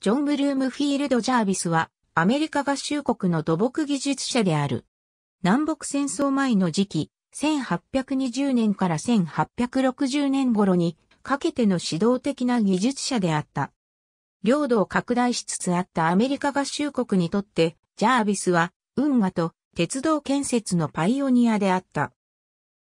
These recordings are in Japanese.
ジョン・ブルームフィールド・ジャービスは、アメリカ合衆国の土木技術者である。南北戦争前の時期、1820年から1860年頃にかけての指導的な技術者であった。領土を拡大しつつあったアメリカ合衆国にとって、ジャービスは運河と鉄道建設のパイオニアであった。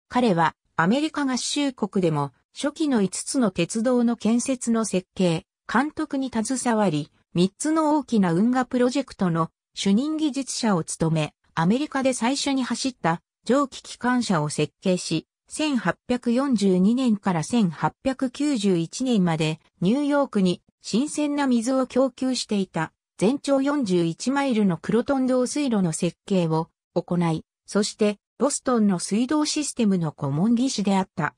彼はアメリカ合衆国でも初期の5つの鉄道の建設の設計、監督に携わり、3つの大きな運河プロジェクトの主任技術者を務め、アメリカで最初に走った蒸気機関車を設計し、1842年から1891年までニューヨークに新鮮な水を供給していた全長41マイルのクロトン道水路の設計を行い、そしてボストンの水道システムの顧問技師であった。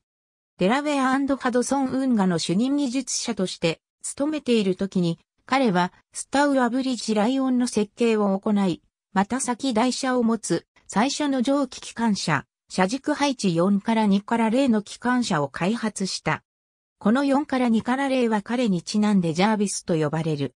デラウェアハドソン運河の主任技術者として勤めている時に、彼はスタウアブリッジライオンの設計を行い、また先台車を持つ最初の蒸気機関車、車軸配置4から2から0の機関車を開発した。この4から2から0は彼にちなんでジャービスと呼ばれる。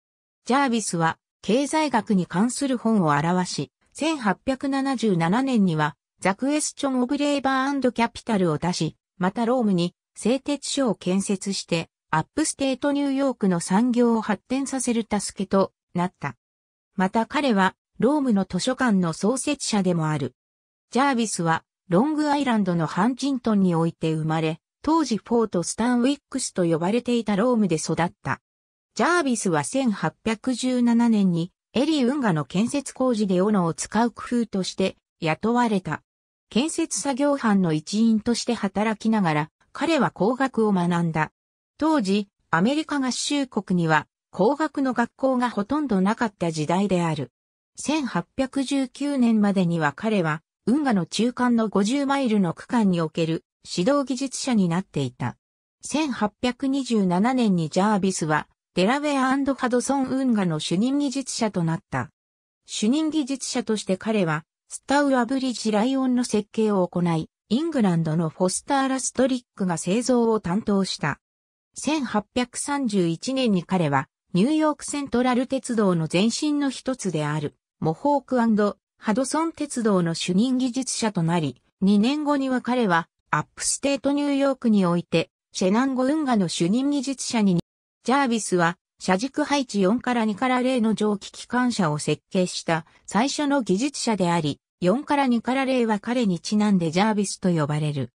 ジャービスは経済学に関する本を表し、1877年にはザクエスチョン・オブ・レーバーキャピタルを出し、またロームに製鉄所を建設して、アップステートニューヨークの産業を発展させる助けとなった。また彼はロームの図書館の創設者でもある。ジャービスはロングアイランドのハンチントンにおいて生まれ、当時フォート・スタンウィックスと呼ばれていたロームで育った。ジャービスは1817年にエリー運河の建設工事で斧を使う工夫として雇われた。建設作業班の一員として働きながら、彼は工学を学んだ。当時、アメリカ合衆国には工学の学校がほとんどなかった時代である。1819年までには彼は、運河の中間の50マイルの区間における指導技術者になっていた。1827年にジャービスは、デラウェアハドソン運河の主任技術者となった。主任技術者として彼は、スタウラブリッジ・ライオンの設計を行い、イングランドのフォスター・ラストリックが製造を担当した。1831年に彼はニューヨークセントラル鉄道の前身の一つであるモホークハドソン鉄道の主任技術者となり、2年後には彼はアップステートニューヨークにおいてシェナンゴ運河の主任技術者に、ジャービスは車軸配置4から2から0の蒸気機関車を設計した最初の技術者であり、4から2から0は彼にちなんでジャービスと呼ばれる。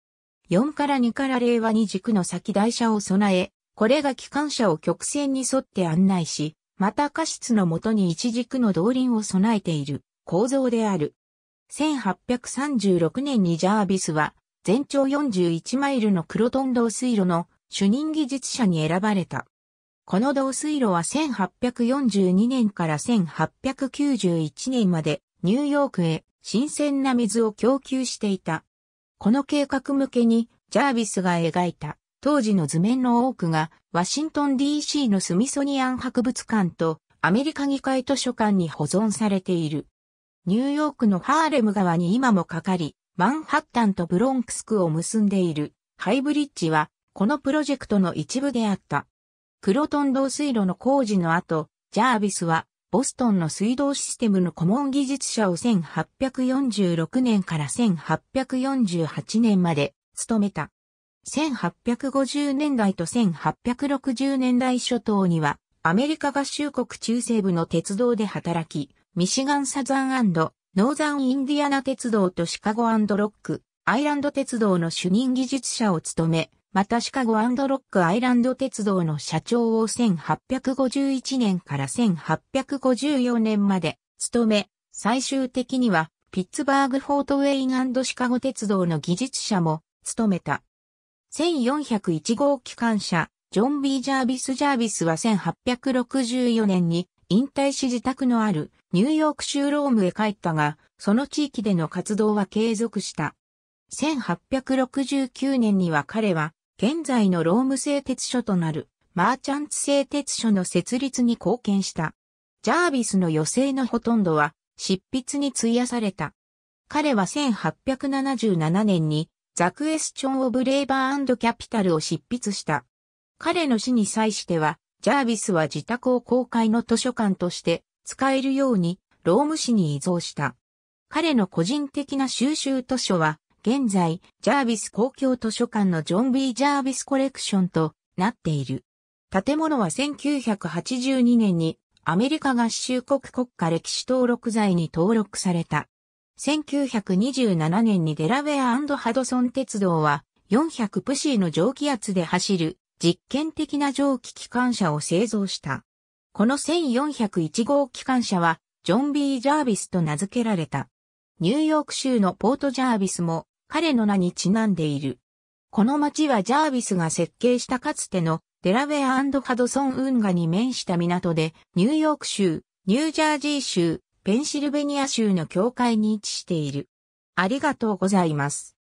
4から2から令和2軸の先台車を備え、これが機関車を曲線に沿って案内し、また過失のもとに一軸の動輪を備えている構造である。1836年にジャービスは、全長41マイルの黒トン道水路の主任技術者に選ばれた。この道水路は1842年から1891年までニューヨークへ新鮮な水を供給していた。この計画向けに、ジャービスが描いた、当時の図面の多くが、ワシントン DC のスミソニアン博物館と、アメリカ議会図書館に保存されている。ニューヨークのハーレム川に今もかかり、マンハッタンとブロンクス区を結んでいる、ハイブリッジは、このプロジェクトの一部であった。クロトン道水路の工事の後、ジャービスは、ボストンの水道システムの顧問技術者を1846年から1848年まで務めた。1850年代と1860年代初頭には、アメリカ合衆国中西部の鉄道で働き、ミシガンサザンノーザンインディアナ鉄道とシカゴロック、アイランド鉄道の主任技術者を務め、またシカゴロックアイランド鉄道の社長を1851年から1854年まで務め、最終的にはピッツバーグフォートウェイシカゴ鉄道の技術者も務めた。1401号機関車、ジョン・ビー・ジャービス・ジャービスは1864年に引退し自宅のあるニューヨーク州ロームへ帰ったが、その地域での活動は継続した。1869年には彼は現在のローム製鉄所となるマーチャンツ製鉄所の設立に貢献した。ジャービスの余生のほとんどは執筆に費やされた。彼は1877年にザクエスチョン・オブ・レイバーキャピタルを執筆した。彼の死に際しては、ジャービスは自宅を公開の図書館として使えるようにローム市に移動した。彼の個人的な収集図書は現在、ジャービス公共図書館のジョン・ B・ ジャービスコレクションとなっている。建物は1982年にアメリカ合衆国国家歴史登録財に登録された。1927年にデラウェアハドソン鉄道は400プシーの蒸気圧で走る実験的な蒸気機関車を製造した。この1401号機関車はジョン・ B・ ジャービスと名付けられた。ニューヨーク州のポートジャービスも彼の名にちなんでいる。この町はジャービスが設計したかつてのデラウェアハドソン運河に面した港で、ニューヨーク州、ニュージャージー州、ペンシルベニア州の境界に位置している。ありがとうございます。